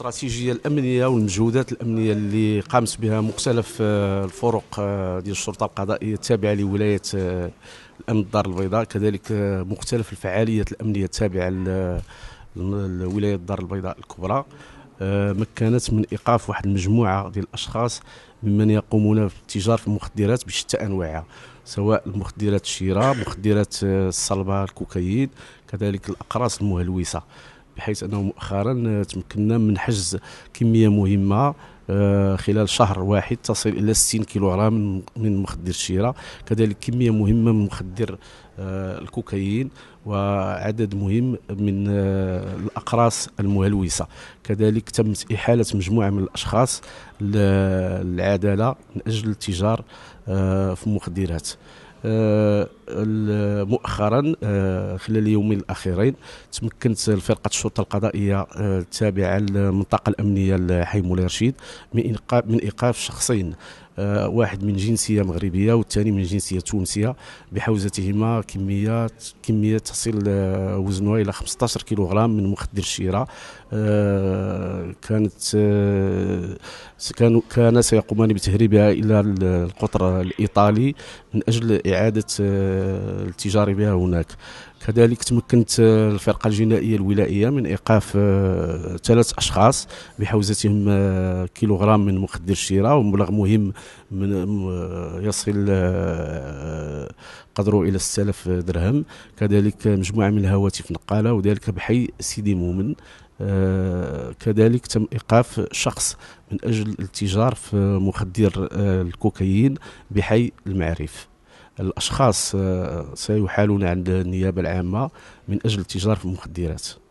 الاستراتيجيه الامنيه والمجهودات الامنيه اللي قامت بها مختلف آه، الفرق آه، ديال الشرطه القضائيه التابعه لولايه آه، الامن الدار البيضاء كذلك مختلف الفعاليات الامنيه التابعه لولايه الدار البيضاء الكبرى مكنت من ايقاف واحد المجموعه ديال الاشخاص ممن يقومون بالتجاره في المخدرات بشتى انواعها سواء المخدرات الشراء مخدرات الصلبه الكوكايين كذلك الاقراص المهلوسه بحيث انه مؤخرا تمكنا من حجز كميه مهمه آه، خلال شهر واحد تصل الى 60 كيلوغرام من مخدر الشيره كذلك كميه مهمه من مخدر آه، الكوكايين وعدد مهم من آه، الاقراص المهلوسه كذلك تمت احاله مجموعه من الاشخاص للعداله من اجل التجار في المخدرات مؤخرا آه، خلال اليومين الاخيرين تمكنت فرقه الشرطه القضائيه آه، التابعه للمنطقه الامنيه لحي مولاي رشيد من ايقاف شخصين آه، واحد من جنسيه مغربيه والثاني من جنسيه تونسيه بحوزتهما كميات كميه تصل وزنها الى 15 كيلوغرام من مخدر الشيره كانت كان سيقومان بتهريبها الى القطر الايطالي من اجل اعاده التجاري بها هناك كذلك تمكنت الفرقة الجنائية الولائية من إيقاف آه، ثلاث أشخاص بحوزتهم آه، كيلوغرام من مخدر الشراء ومبلغ مهم من آه، يصل قدره إلى 6000 درهم كذلك مجموعة من الهواتف نقالة وذلك بحي سيدي مؤمن كذلك تم ايقاف شخص من اجل التجار في مخدر الكوكايين بحي المعارف الاشخاص آه، سيحالون عند النيابه العامه من اجل التجاره في المخدرات